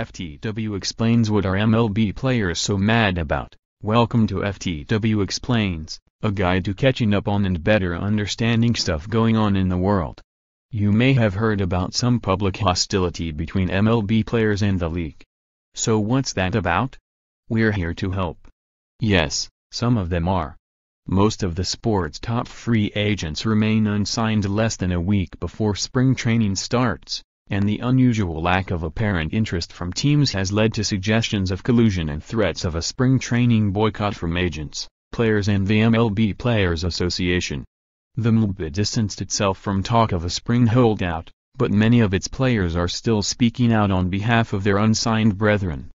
FTW Explains What Are MLB Players So Mad About? Welcome to FTW Explains, a guide to catching up on and better understanding stuff going on in the world. You may have heard about some public hostility between MLB players and the league. So what's that about? We're here to help. Yes, some of them are. Most of the sport's top free agents remain unsigned less than a week before spring training starts and the unusual lack of apparent interest from teams has led to suggestions of collusion and threats of a spring training boycott from agents, players and the MLB Players Association. The MLB distanced itself from talk of a spring holdout, but many of its players are still speaking out on behalf of their unsigned brethren.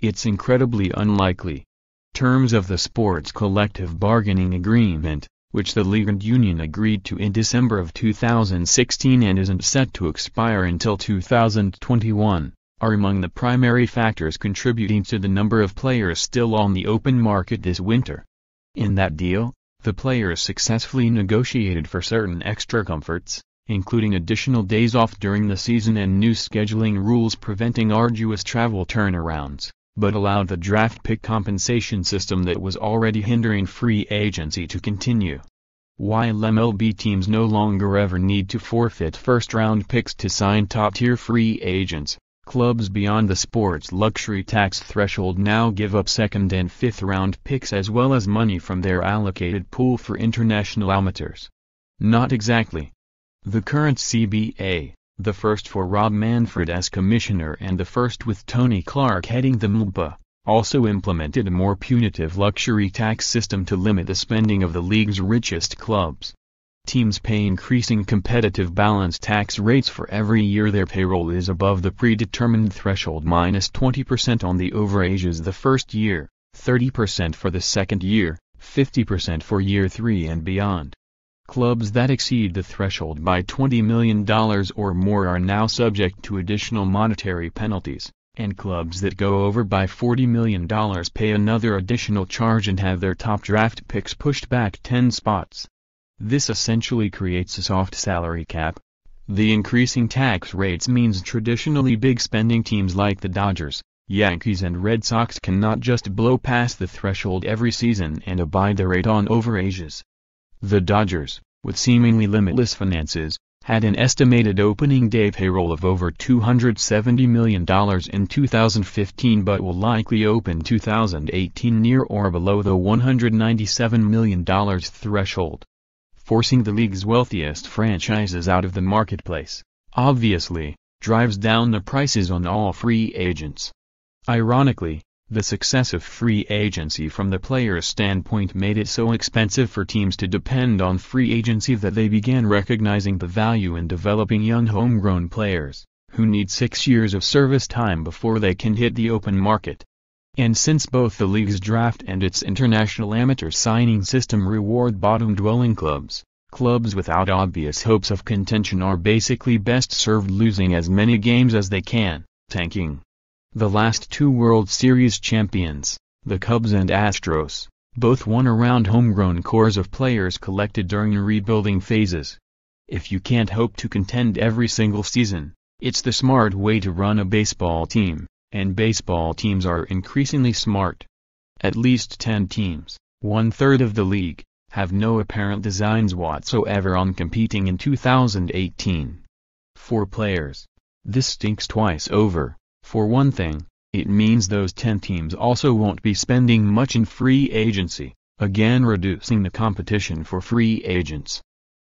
It's incredibly unlikely. Terms of the Sports Collective Bargaining Agreement which the League and Union agreed to in December of 2016 and isn't set to expire until 2021, are among the primary factors contributing to the number of players still on the open market this winter. In that deal, the players successfully negotiated for certain extra comforts, including additional days off during the season and new scheduling rules preventing arduous travel turnarounds but allowed the draft pick compensation system that was already hindering free agency to continue. While MLB teams no longer ever need to forfeit first-round picks to sign top-tier free agents, clubs beyond the sport's luxury tax threshold now give up second and fifth round picks as well as money from their allocated pool for international amateurs. Not exactly. The current CBA, the first for Rob Manfred as commissioner and the first with Tony Clark heading the MLBA, also implemented a more punitive luxury tax system to limit the spending of the league's richest clubs. Teams pay increasing competitive balance tax rates for every year their payroll is above the predetermined threshold minus 20% on the overages the first year, 30% for the second year, 50% for year 3 and beyond. Clubs that exceed the threshold by $20 million or more are now subject to additional monetary penalties, and clubs that go over by $40 million pay another additional charge and have their top draft picks pushed back 10 spots. This essentially creates a soft salary cap. The increasing tax rates means traditionally big spending teams like the Dodgers, Yankees and Red Sox cannot just blow past the threshold every season and abide the rate on overages. The Dodgers, with seemingly limitless finances, had an estimated opening day payroll of over $270 million in 2015 but will likely open 2018 near or below the $197 million threshold, forcing the league's wealthiest franchises out of the marketplace, obviously, drives down the prices on all free agents. Ironically, the success of free agency from the player's standpoint made it so expensive for teams to depend on free agency that they began recognizing the value in developing young homegrown players, who need six years of service time before they can hit the open market. And since both the league's draft and its international amateur signing system reward bottom-dwelling clubs, clubs without obvious hopes of contention are basically best served losing as many games as they can, tanking. The last two World Series champions, the Cubs and Astros, both won around homegrown cores of players collected during rebuilding phases. If you can't hope to contend every single season, it's the smart way to run a baseball team, and baseball teams are increasingly smart. At least 10 teams, one third of the league, have no apparent designs whatsoever on competing in 2018. For players, this stinks twice over. For one thing, it means those 10 teams also won't be spending much in free agency, again reducing the competition for free agents.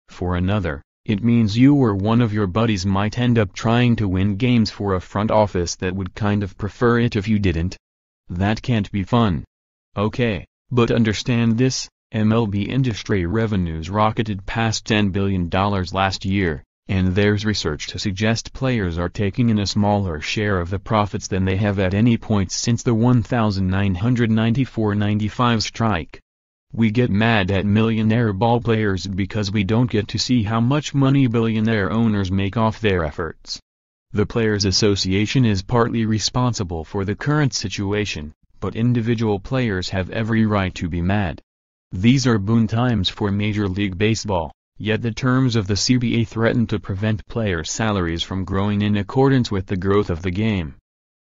For another, it means you or one of your buddies might end up trying to win games for a front office that would kind of prefer it if you didn't. That can't be fun. Okay, but understand this, MLB industry revenues rocketed past $10 billion last year, and there's research to suggest players are taking in a smaller share of the profits than they have at any point since the 1994-95 strike. We get mad at millionaire ballplayers because we don't get to see how much money billionaire owners make off their efforts. The Players Association is partly responsible for the current situation, but individual players have every right to be mad. These are boon times for Major League Baseball. Yet the terms of the CBA threaten to prevent players' salaries from growing in accordance with the growth of the game.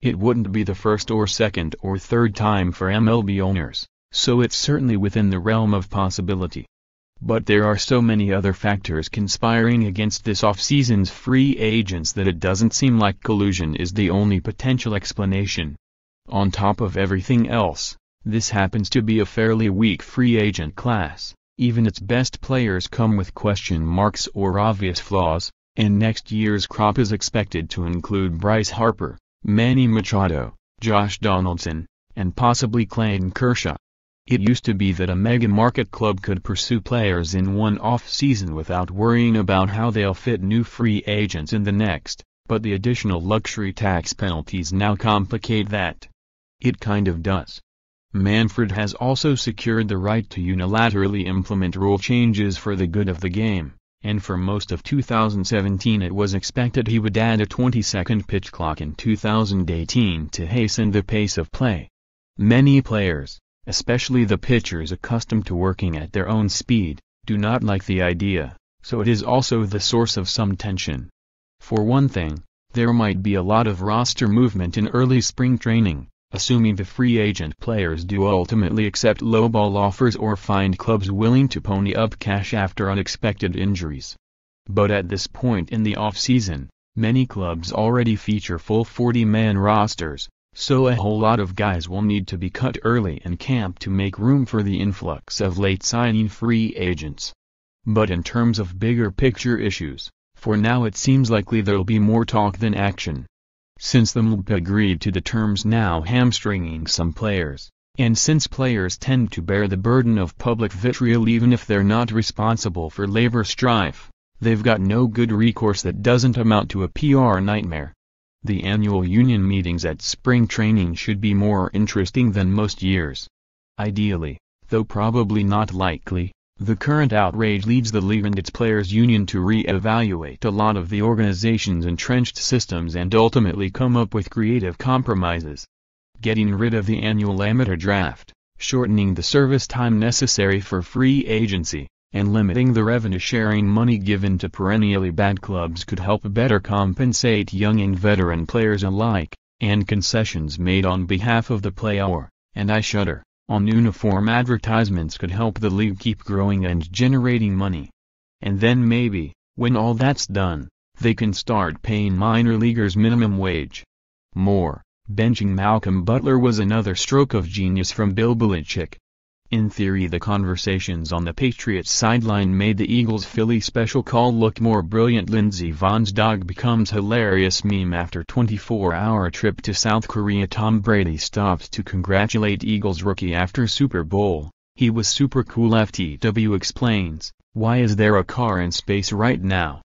It wouldn't be the first or second or third time for MLB owners, so it's certainly within the realm of possibility. But there are so many other factors conspiring against this offseason's free agents that it doesn't seem like collusion is the only potential explanation. On top of everything else, this happens to be a fairly weak free agent class, even its best players come with question marks or obvious flaws, and next year's crop is expected to include Bryce Harper, Manny Machado, Josh Donaldson, and possibly Clayton Kershaw. It used to be that a mega market club could pursue players in one off-season without worrying about how they'll fit new free agents in the next, but the additional luxury tax penalties now complicate that. It kind of does. Manfred has also secured the right to unilaterally implement rule changes for the good of the game, and for most of 2017 it was expected he would add a 20-second pitch clock in 2018 to hasten the pace of play. Many players, especially the pitchers accustomed to working at their own speed, do not like the idea, so it is also the source of some tension. For one thing, there might be a lot of roster movement in early spring training, assuming the free agent players do ultimately accept lowball offers or find clubs willing to pony up cash after unexpected injuries. But at this point in the offseason, many clubs already feature full 40-man rosters, so a whole lot of guys will need to be cut early in camp to make room for the influx of late signing free agents. But in terms of bigger picture issues, for now it seems likely there'll be more talk than action. Since the MLB agreed to the terms now hamstringing some players, and since players tend to bear the burden of public vitriol even if they're not responsible for labor strife, they've got no good recourse that doesn't amount to a PR nightmare. The annual union meetings at spring training should be more interesting than most years. Ideally, though probably not likely, the current outrage leads the league and its players union to re-evaluate a lot of the organization's entrenched systems and ultimately come up with creative compromises. Getting rid of the annual amateur draft, shortening the service time necessary for free agency, and limiting the revenue-sharing money given to perennially bad clubs could help better compensate young and veteran players alike, and concessions made on behalf of the player, and I shudder on uniform advertisements could help the league keep growing and generating money. And then maybe, when all that's done, they can start paying minor leaguers minimum wage. More, benching Malcolm Butler was another stroke of genius from Bill Belichick. In theory the conversations on the Patriots sideline made the Eagles-Philly special call look more brilliant Lindsey Vaughn's dog becomes hilarious meme after 24-hour trip to South Korea Tom Brady stopped to congratulate Eagles rookie after Super Bowl, he was super cool FTW explains, why is there a car in space right now?